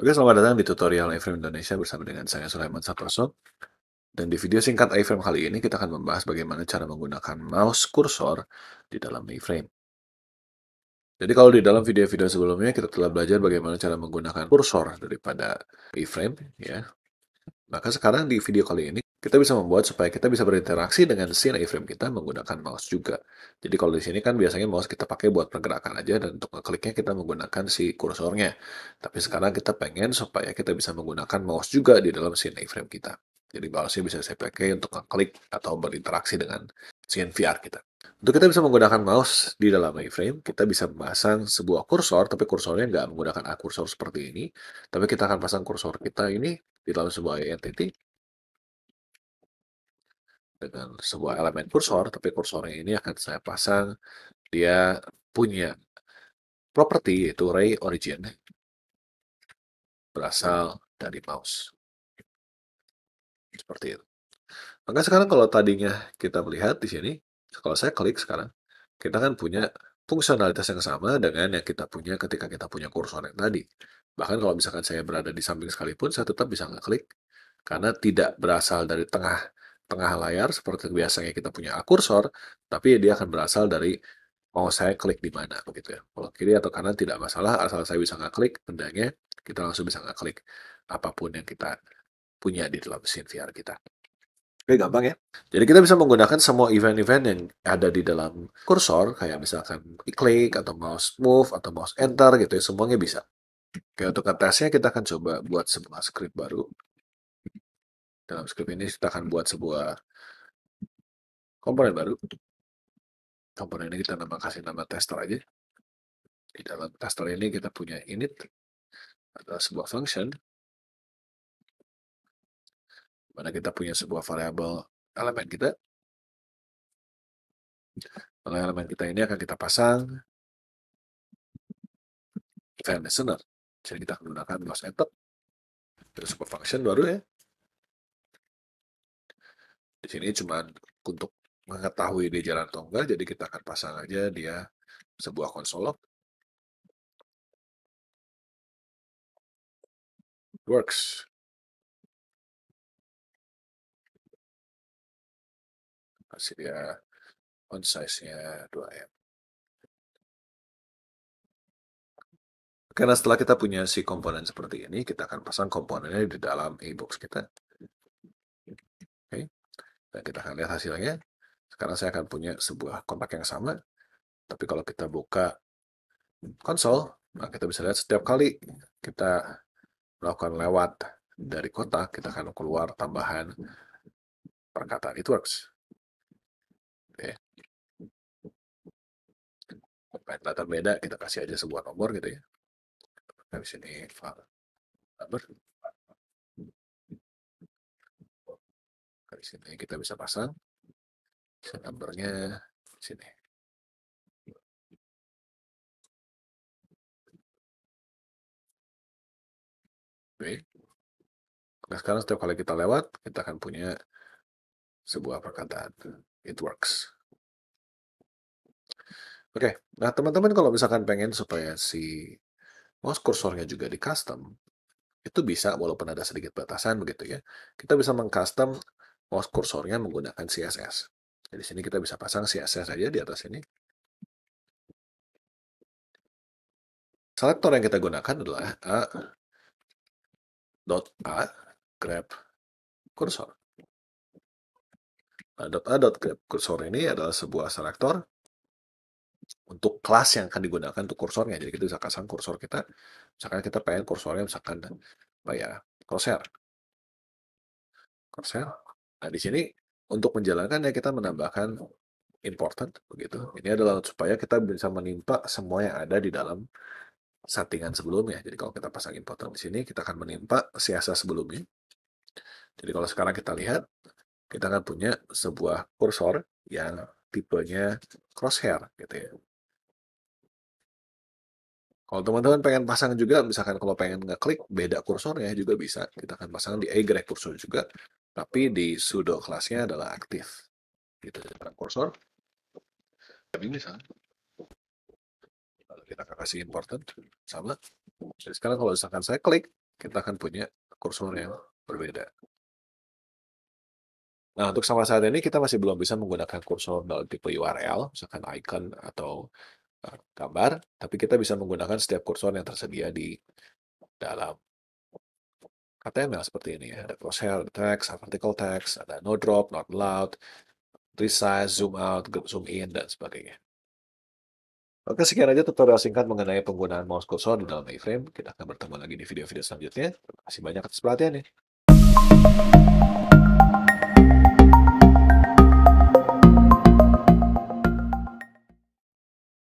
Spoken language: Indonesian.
Oke, selamat datang di tutorial iframe Indonesia bersama dengan saya Sulaiman Satoso. Dan di video singkat iframe kali ini kita akan membahas bagaimana cara menggunakan mouse kursor di dalam iframe. Jadi kalau di dalam video-video sebelumnya kita telah belajar bagaimana cara menggunakan kursor daripada iframe ya. Maka sekarang di video kali ini kita bisa membuat supaya kita bisa berinteraksi dengan scene iframe kita menggunakan mouse juga. Jadi kalau di sini kan biasanya mouse kita pakai buat pergerakan aja dan untuk ngekliknya kita menggunakan si kursornya. Tapi sekarang kita pengen supaya kita bisa menggunakan mouse juga di dalam scene iframe kita. Jadi mouse-nya bisa saya pakai untuk ngeklik atau berinteraksi dengan scene VR kita. Untuk kita bisa menggunakan mouse di dalam iframe, kita bisa memasang sebuah kursor, tapi kursornya nggak menggunakan A kursor seperti ini, tapi kita akan pasang kursor kita ini di dalam sebuah entity, dengan sebuah elemen kursor, tapi kursornya ini akan saya pasang dia punya properti yaitu ray origin berasal dari mouse. Seperti itu. Maka sekarang kalau tadinya kita melihat di sini, kalau saya klik sekarang, kita kan punya fungsionalitas yang sama dengan yang kita punya ketika kita punya kursor yang tadi. Bahkan kalau misalkan saya berada di samping sekalipun, saya tetap bisa ngeklik karena tidak berasal dari tengah tengah layar seperti biasanya kita punya kursor, tapi dia akan berasal dari mau saya klik di mana begitu ya. Kalau kiri atau kanan tidak masalah, asal saya bisa nggak klik tendangnya, kita langsung bisa nggak klik apapun yang kita punya di dalam mesin VR kita. Oke, gampang ya. Jadi kita bisa menggunakan semua event-event yang ada di dalam kursor, kayak misalkan klik atau mouse move atau mouse enter gitu ya, semuanya bisa. Oke, untuk tesnya kita akan coba buat sebuah script baru. Dalam script ini kita akan buat sebuah komponen baru. Komponen ini kita nama kasih nama tester aja. Di dalam tester ini kita punya init atau sebuah function mana kita punya sebuah variabel elemen kita. Oleh elemen kita ini akan kita pasang event listener. Jadi kita gunakan ghost enter terus sebuah function baru ya di sini cuma untuk mengetahui dia jalan atau enggak, jadi kita akan pasang aja dia sebuah konsol log. Works. Kasih dia on size-nya 2M. Karena setelah kita punya si komponen seperti ini, kita akan pasang komponennya di dalam e-box kita. Dan kita akan lihat hasilnya. Sekarang saya akan punya sebuah kontak yang sama. Tapi kalau kita buka konsol, nah kita bisa lihat setiap kali kita melakukan lewat dari kotak, kita akan keluar tambahan perkataan it works. Oke. Baik, beda, kita kasih aja sebuah nomor gitu ya. Di sini, file number. dari sini kita bisa pasang gambarnya sini Oke. Nah, sekarang setiap kali kita lewat, kita akan punya sebuah perkataan. It works. Oke, nah teman-teman kalau misalkan pengen supaya si mouse kursornya juga di custom, itu bisa walaupun ada sedikit batasan begitu ya. Kita bisa mengcustom kursornya menggunakan CSS. Jadi sini kita bisa pasang CSS saja di atas ini. Selektor yang kita gunakan adalah A, dot A, grab kursor. Nah, dot A, dot grab kursor ini adalah sebuah selektor untuk kelas yang akan digunakan untuk kursornya. Jadi kita bisa pasang kursor kita, misalkan kita pengen kursornya misalkan apa ya, Crosshair. Crosshair. Nah, di sini untuk menjalankannya kita menambahkan important begitu. Ini adalah supaya kita bisa menimpa semua yang ada di dalam settingan sebelumnya. Jadi kalau kita pasang important di sini, kita akan menimpa siasa sebelumnya. Jadi kalau sekarang kita lihat, kita akan punya sebuah kursor yang tipenya crosshair gitu ya. Kalau teman-teman pengen pasang juga, misalkan kalau pengen ngeklik beda kursornya juga bisa. Kita akan pasang di Y kursor juga tapi di sudo kelasnya adalah aktif. Gitu, sekarang kursor. Tapi ini sama. Lalu kita akan kasih important, sama. Jadi sekarang kalau misalkan saya klik, kita akan punya kursor yang berbeda. Nah, untuk sama saat ini kita masih belum bisa menggunakan kursor dalam tipe URL, misalkan icon atau eh, gambar, tapi kita bisa menggunakan setiap kursor yang tersedia di dalam HTML seperti ini ya. Ada crosshair, ada text, ada vertical text, ada no drop, not allowed, resize, zoom out, zoom in, dan sebagainya. Oke, sekian aja tutorial singkat mengenai penggunaan mouse cursor di dalam iframe. Kita akan bertemu lagi di video-video selanjutnya. Terima kasih banyak atas perhatiannya.